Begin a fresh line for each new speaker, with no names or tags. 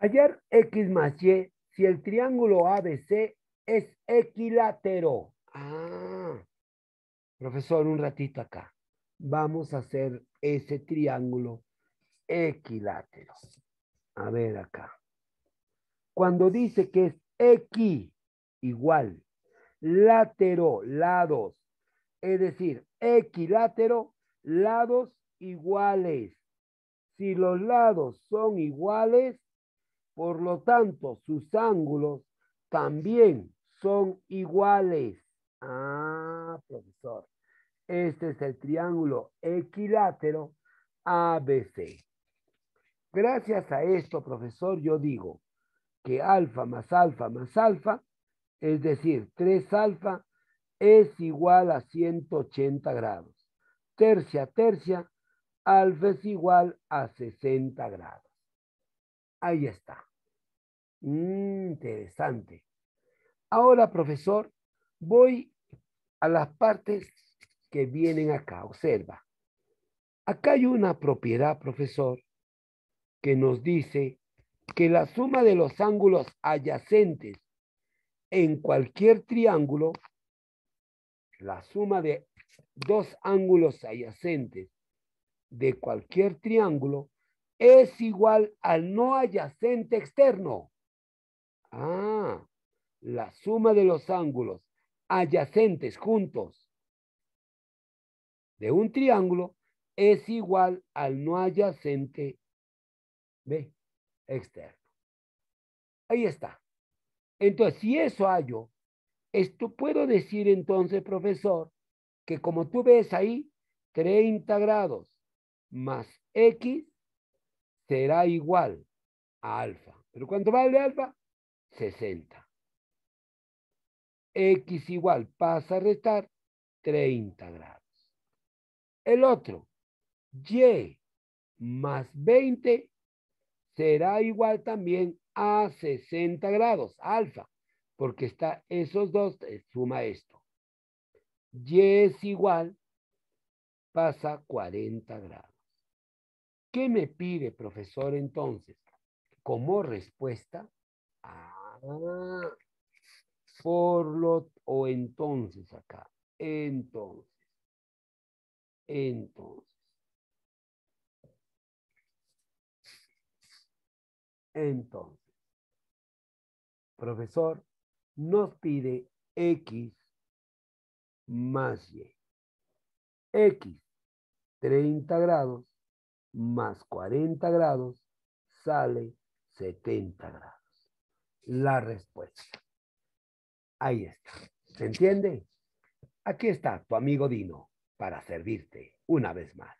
Hallar X más Y si el triángulo ABC es equilátero. Ah, profesor, un ratito acá. Vamos a hacer ese triángulo equilátero. A ver acá. Cuando dice que es x igual, látero, lados, es decir, equilátero, lados iguales. Si los lados son iguales, por lo tanto, sus ángulos también son iguales. Ah, profesor. Este es el triángulo equilátero ABC. Gracias a esto, profesor, yo digo que alfa más alfa más alfa, es decir, 3 alfa, es igual a 180 grados. Tercia, tercia, alfa es igual a 60 grados. Ahí está. Interesante. Ahora, profesor, voy a las partes que vienen acá. Observa. Acá hay una propiedad, profesor, que nos dice que la suma de los ángulos adyacentes en cualquier triángulo, la suma de dos ángulos adyacentes de cualquier triángulo es igual al no adyacente externo. Ah, la suma de los ángulos adyacentes juntos de un triángulo es igual al no adyacente B externo. Ahí está. Entonces, si eso hallo, esto puedo decir entonces, profesor, que como tú ves ahí, 30 grados más X será igual a alfa. ¿Pero cuánto vale alfa? 60. X igual, pasa a restar 30 grados. El otro, Y más 20 será igual también a 60 grados, alfa, porque está esos dos, eh, suma esto. Y es igual, pasa 40 grados. ¿Qué me pide, profesor, entonces? Como respuesta, ah, por lo, o entonces acá, entonces, entonces. Entonces, profesor, nos pide X más Y. X, 30 grados, más 40 grados sale 70 grados. La respuesta. Ahí está. ¿Se entiende? Aquí está tu amigo Dino para servirte una vez más.